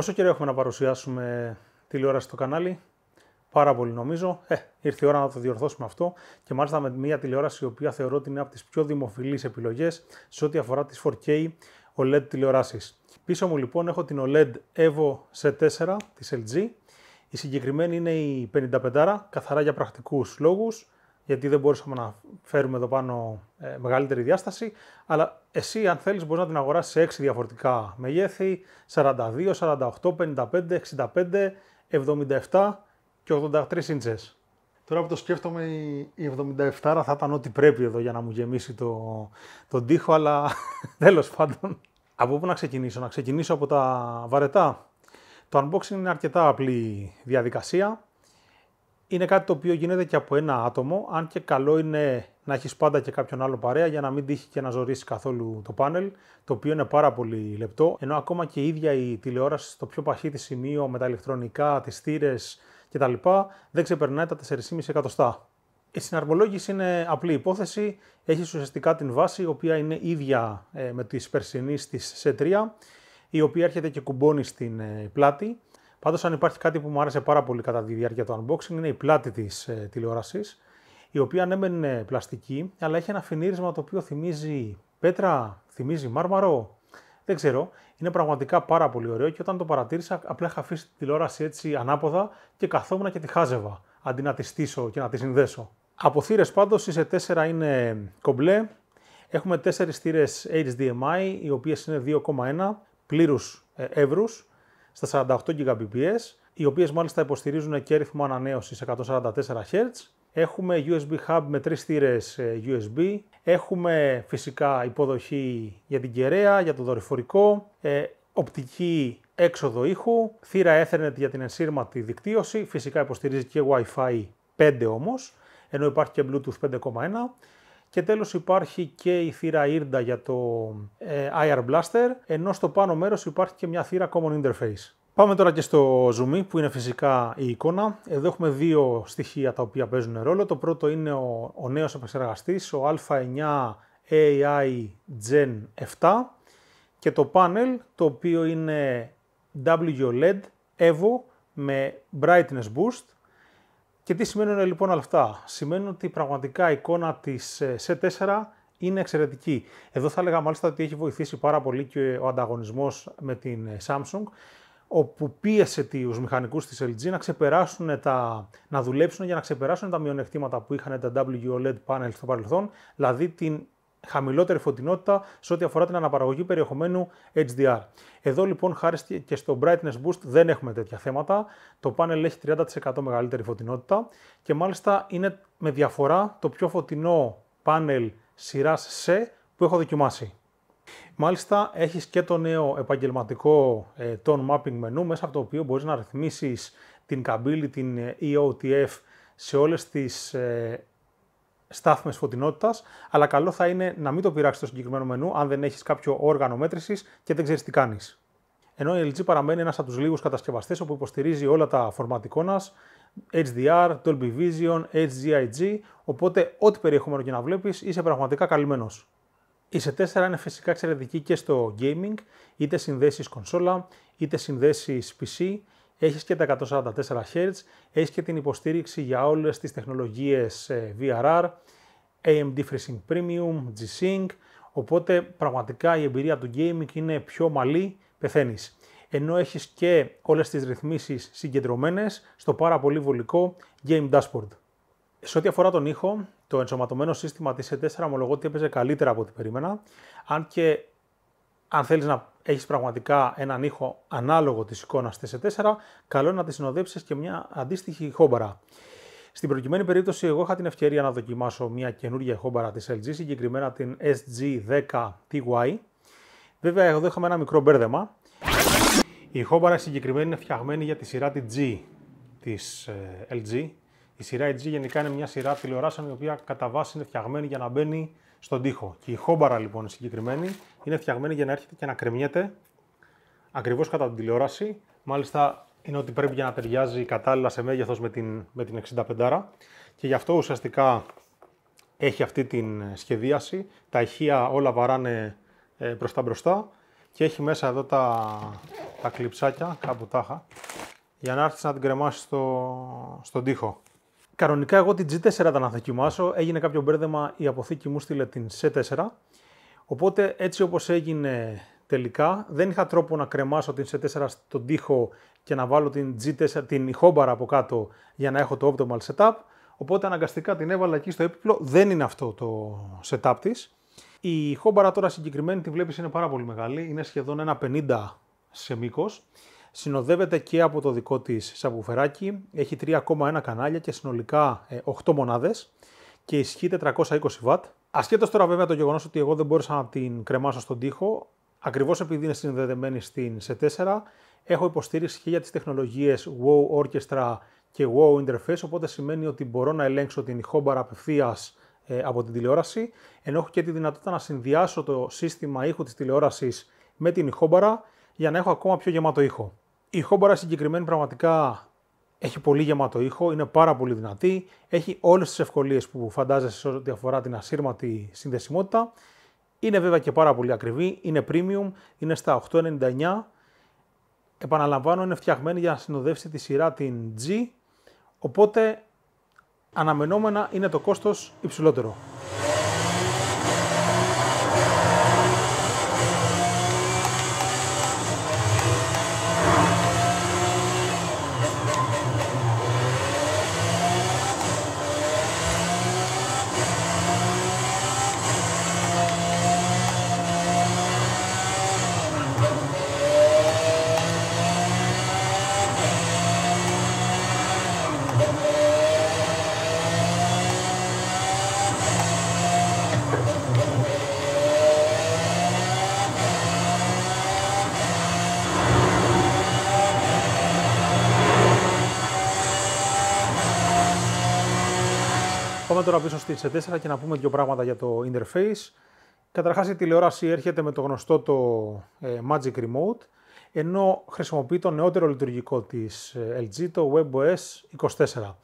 Πόσο καιρό έχουμε να παρουσιάσουμε τηλεόραση στο κανάλι, Πάρα πολύ νομίζω. Ε, ήρθε η ώρα να το διορθώσουμε αυτό και μάλιστα με μια τηλεόραση η οποία θεωρώ ότι είναι από τις πιο δημοφιλείς επιλογές σε ό,τι αφορά τις 4K OLED τηλεοράσεις. Πίσω μου λοιπόν έχω την OLED EVO C4 της LG. Η συγκεκριμένη είναι η 55 καθαρά για πρακτικούς λόγους γιατί δεν μπορούσαμε να φέρουμε εδώ πάνω ε, μεγαλύτερη διάσταση. Αλλά εσύ, αν θέλεις, μπορείς να την αγοράσεις σε 6 διαφορετικά μεγέθη: 42, 48, 55, 65, 77 και 83 ίντσε. Τώρα που το σκέφτομαι, η 77 θα ήταν ό,τι πρέπει εδώ για να μου γεμίσει το, τον τοίχο, αλλά τέλος πάντων. Από πού να ξεκινήσω, να ξεκινήσω από τα βαρετά. Το unboxing είναι αρκετά απλή διαδικασία είναι κάτι το οποίο γίνεται και από ένα άτομο, αν και καλό είναι να έχεις πάντα και κάποιον άλλο παρέα για να μην τύχει και να ζωρίσει καθόλου το πάνελ, το οποίο είναι πάρα πολύ λεπτό. Ενώ ακόμα και η ίδια η τηλεόραση στο πιο παχύ της σημείο με τα ηλεκτρονικά, τις θύρε κτλ. δεν ξεπερνάει τα 4,5 εκατοστά. Η συναρμολόγηση είναι απλή υπόθεση. Έχεις ουσιαστικά την βάση, η οποία είναι ίδια ε, με τη περσινής της C3, η οποία έρχεται και κουμπώνει στην ε, πλάτη. Πάντως, αν υπάρχει κάτι που μου άρεσε πάρα πολύ κατά τη διάρκεια του unboxing, είναι η πλάτη της ε, τηλεόρασης, η οποία ναι, μεν είναι πλαστική, αλλά έχει ένα φινίρισμα το οποίο θυμίζει πέτρα, θυμίζει μάρμαρο. Δεν ξέρω. Είναι πραγματικά πάρα πολύ ωραίο και όταν το παρατήρησα, απλά είχα αφήσει τη τηλεόραση έτσι ανάποδα και καθόμουν και τη χάζευα αντί να τη στήσω και να τη συνδέσω. Από θύρες πάντως σε 4 είναι κομπλέ. Έχουμε 4 θύρες HDMI, οι οποίες είναι 2,1 πλήρους ε, εύρους στα 48 Gbps, οι οποίες μάλιστα υποστηρίζουν και ρυθμό ανανέωσης 144 Hz. Έχουμε USB hub με τρεις θύρες ε, USB. Έχουμε φυσικά υποδοχή για την κεραία, για το δορυφορικό, ε, οπτική έξοδο ήχου, θύρα Ethernet για την ενσύρματη δικτύωση, φυσικά υποστηρίζει και Wi-Fi 5 όμως, ενώ υπάρχει και Bluetooth 5.1. Και τέλος υπάρχει και η θύρα IRDA για το ε, IR Blaster, ενώ στο πάνω μέρος υπάρχει και μια θύρα Common Interface. Πάμε τώρα και στο zoom που είναι φυσικά η εικόνα. Εδώ έχουμε δύο στοιχεία τα οποία παίζουν ρόλο. Το πρώτο είναι ο, ο νέος επεξεργαστής, ο α9 AI Gen 7 και το panel το οποίο είναι WLED EVO με brightness boost και τι σημαίνουν ε, λοιπόν όλα αυτά. Σημαίνουν ότι πραγματικά η εικόνα της C4 ε, είναι εξαιρετική. Εδώ θα έλεγα μάλιστα ότι έχει βοηθήσει πάρα πολύ και ο ανταγωνισμός με την ε, Samsung, όπου πίεσε τους μηχανικούς της LG να, ξεπεράσουν τα, να δουλέψουν για να ξεπεράσουν τα μειονεκτήματα που είχαν τα WOLED panel στο παρελθόν, δηλαδή την χαμηλότερη φωτεινότητα σε ό,τι αφορά την αναπαραγωγή περιεχομένου HDR. Εδώ λοιπόν χάρη και στο Brightness Boost δεν έχουμε τέτοια θέματα. Το πάνελ έχει 30% μεγαλύτερη φωτεινότητα και μάλιστα είναι με διαφορά το πιο φωτεινό πάνελ σειράς C που έχω δοκιμάσει. Μάλιστα έχεις και το νέο επαγγελματικό ε, tone mapping μενού μέσα από το οποίο μπορείς να ρυθμίσεις την καμπύλη, την ε, EOTF σε όλες τις ε, στάθμες φωτεινότητας, αλλά καλό θα είναι να μην το πειράξεις το συγκεκριμένο μενού αν δεν έχεις κάποιο όργανο μέτρησης και δεν ξέρεις τι κάνεις. Ενώ η LG παραμένει ένας από τους λίγους κατασκευαστές όπου υποστηρίζει όλα τα φορμάτ εικόνας, HDR, Dolby Vision, HGIG, οπότε ό,τι περιεχόμενο και να βλέπεις είσαι πραγματικά καλυμμένος. Η C4 είναι φυσικά εξαιρετική και στο gaming, είτε συνδέσεις κονσόλα, είτε συνδέσεις PC, έχεις και τα 144 Hz, έχεις και την υποστήριξη για όλες τις τεχνολογίες ε, VRR, AMD FreeSync Premium, G-Sync, οπότε πραγματικά η εμπειρία του gaming είναι πιο μαλή, πεθαίνεις. Ενώ έχεις και όλες τις ρυθμίσεις συγκεντρωμένες στο πάρα πολύ βολικό Game Dashboard. Σε ό,τι αφορά τον ήχο, το ενσωματωμένο σύστημα της E4 ομολογώ ότι έπαιζε καλύτερα από ό,τι περίμενα, αν και αν θέλεις να έχεις πραγματικά έναν ήχο ανάλογο της εικόνας 4 καλό είναι να τη συνοδέψεις και μια αντίστοιχη χόμπαρα. Στην προκειμένη περίπτωση, εγώ είχα την ευκαιρία να δοκιμάσω μια καινούργια χόμπαρα της LG, συγκεκριμένα την SG10TY. Βέβαια, εδώ είχαμε ένα μικρό μπέρδεμα. Η χόμπαρα συγκεκριμένη είναι φτιαγμένη για τη σειρά τη G της ε, LG. Η σειρά G γενικά είναι μια σειρά τηλεοράσεων η οποία κατά βάση είναι φτιαγμένη για να μπαίνει στον τοίχο. Και η χόμπαρα λοιπόν συγκεκριμένη είναι φτιαγμένη για να έρχεται και να κρεμιέται ακριβώς κατά την τηλεόραση. Μάλιστα είναι ότι πρέπει για να ταιριάζει κατάλληλα σε μέγεθος με την, με την 65 και γι' αυτό ουσιαστικά έχει αυτή την σχεδίαση. Τα ηχεία όλα βαράνε μπροστά ε, μπροστά και έχει μέσα εδώ τα, τα κλειψάκια, κάπου τάχα, για να έρθεις να την κρεμάσεις στον τοίχο. Κανονικά εγώ την G4 θα να δοκιμάσω, έγινε κάποιο μπέρδεμα, η αποθήκη μου στείλε την C4, οπότε έτσι όπως έγινε τελικά δεν είχα τρόπο να κρεμάσω την C4 στον τοίχο και να βάλω την G4, την ηχόμπαρα από κάτω για να έχω το optimal setup, οπότε αναγκαστικά την έβαλα εκεί στο έπιπλο, δεν είναι αυτό το setup της. Η χόμπαρα τώρα συγκεκριμένη τη βλέπεις είναι πάρα πολύ μεγάλη, είναι σχεδόν ένα 50 σε μήκος. Συνοδεύεται και από το δικό της σαμπουφεράκι, έχει 3,1 κανάλια και συνολικά 8 ε, μονάδες και ισχύει 420 W. Ασχέτως τώρα βέβαια το γεγονός ότι εγώ δεν μπόρεσα να την κρεμάσω στον τοίχο, ακριβώς επειδή είναι συνδεδεμένη στην C4, έχω υποστήριξη και για τις τεχνολογίες WoW Orchestra και WoW Interface, οπότε σημαίνει ότι μπορώ να ελέγξω την ηχόμπαρα απευθείας ε, από την τηλεόραση, ενώ έχω και τη δυνατότητα να συνδυάσω το σύστημα ήχου της τηλεόρασης με την ηχόμπαρα για να έχω ακόμα πιο γεμάτο ήχο. Η Χόμπαρα συγκεκριμένη πραγματικά έχει πολύ γεμάτο ήχο, είναι πάρα πολύ δυνατή, έχει όλες τις ευκολίες που φαντάζεσαι σε ό,τι αφορά την ασύρματη συνδεσιμότητα. Είναι βέβαια και πάρα πολύ ακριβή, είναι premium, είναι στα 8,99. Επαναλαμβάνω, είναι φτιαγμένη για να συνοδεύσει τη σειρά την G, οπότε αναμενόμενα είναι το κόστος υψηλότερο. πάμε τώρα πίσω στη C4 και να πούμε δύο πράγματα για το interface. Καταρχάς η τηλεόραση έρχεται με το γνωστό το ε, Magic Remote, ενώ χρησιμοποιεί το νεότερο λειτουργικό της ε, LG, το WebOS 24.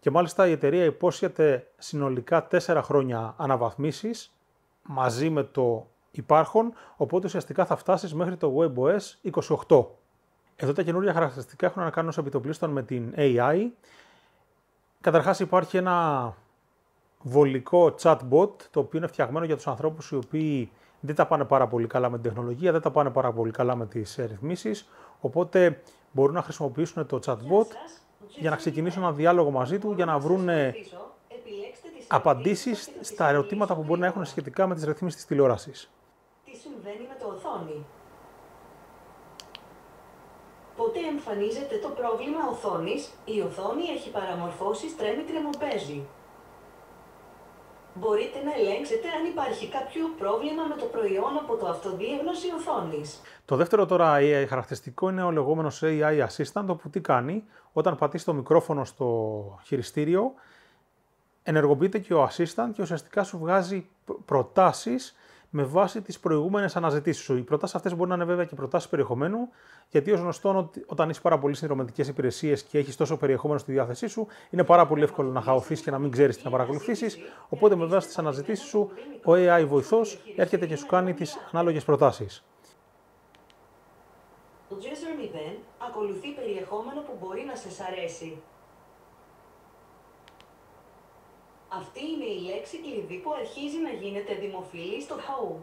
Και μάλιστα η εταιρεία υπόσχεται συνολικά 4 χρόνια αναβαθμίσεις μαζί με το υπάρχον, οπότε ουσιαστικά θα φτάσεις μέχρι το WebOS 28. Εδώ τα καινούργια χαρακτηριστικά έχουν να κάνουν σε επιτοπλίστων με την AI. Καταρχάς υπάρχει ένα βολικό chatbot, το οποίο είναι φτιαγμένο για τους ανθρώπους οι οποίοι δεν τα πάνε πάρα πολύ καλά με την τεχνολογία, δεν τα πάνε πάρα πολύ καλά με τις ρυθμίσεις, οπότε μπορούν να χρησιμοποιήσουν το chatbot για να ξεκινήσουν ένα διάλογο μαζί του, για να βρουν απαντήσεις στα ερωτήματα που μπορεί να έχουν σχετικά με τις ρυθμίσεις της τηλεόρασης. Τι συμβαίνει με το οθόνη. Ποτέ εμφανίζεται το πρόβλημα οθόνης, η οθόνη έχει παραμορφώσει, τρέμει, τρεμοπέζει μπορείτε να ελέγξετε αν υπάρχει κάποιο πρόβλημα με το προϊόν από το αυτοδιέγνωση οθόνης. Το δεύτερο τώρα AI χαρακτηριστικό είναι ο λεγόμενος AI Assistant, όπου τι κάνει, όταν πατήσει το μικρόφωνο στο χειριστήριο, ενεργοποιείται και ο Assistant και ουσιαστικά σου βγάζει προτάσεις με βάση τις προηγούμενες αναζητήσεις σου. Οι προτάσεις αυτές μπορεί να είναι βέβαια και προτάσεις περιεχομένου, γιατί ως γνωστό, όταν είσαι πάρα πολύ συνδρομητικές υπηρεσίες και έχεις τόσο περιεχόμενο στη διάθεσή σου, είναι πάρα πολύ εύκολο να χαωθείς και να μην ξέρεις τι να παρακολουθήσεις. Οπότε με βάση τις αναζητήσεις σου, ο AI βοηθός έρχεται και σου κάνει τις ανάλογες προτάσεις. Ο 0 ακολουθεί περιεχόμενο που μπορεί να σε αρέσει. Αυτή είναι η λέξη κλειδί που αρχίζει να γίνεται δημοφιλή στο home.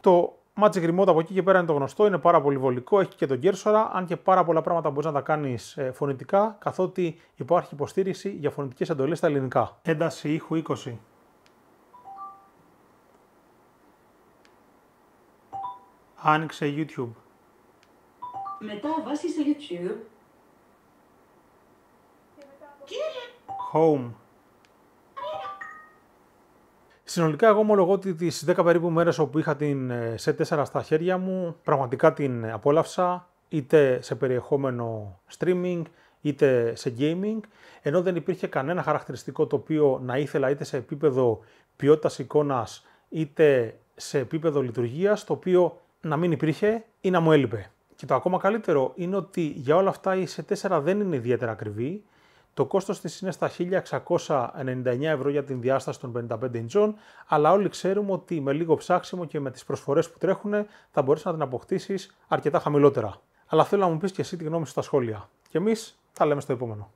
Το μάτσε γκριμότα από εκεί και πέρα είναι το γνωστό, είναι πάρα πολύ βολικό, έχει και τον κέρσορα, αν και πάρα πολλά πράγματα μπορείς να τα κάνεις ε, φωνητικά, καθότι υπάρχει υποστήριξη για φωνητικές εντολές στα ελληνικά. Ένταση ήχου 20. Άνοιξε YouTube. Μετά βάση στο YouTube. Home. Συνολικά, εγώ ομολογώ ότι τις 10 περίπου μέρες όπου είχα την C4 ε, στα χέρια μου, πραγματικά την ε, απόλαυσα είτε σε περιεχόμενο streaming είτε σε gaming, ενώ δεν υπήρχε κανένα χαρακτηριστικό το οποίο να ήθελα είτε σε επίπεδο ποιότητας εικόνας είτε σε επίπεδο λειτουργίας, το οποίο να μην υπήρχε ή να μου έλειπε. Και το ακόμα καλύτερο είναι ότι για όλα αυτά η C4 δεν είναι ιδιαίτερα ακριβή. Το κόστος της είναι στα 1699 ευρώ για την διάσταση των 55 Ιντζών, αλλά όλοι ξέρουμε ότι με λίγο ψάξιμο και με τις προσφορές που τρέχουν θα μπορείς να την αποκτήσεις αρκετά χαμηλότερα. Αλλά θέλω να μου πεις και εσύ τη γνώμη σου στα σχόλια. Και εμείς θα λέμε στο επόμενο.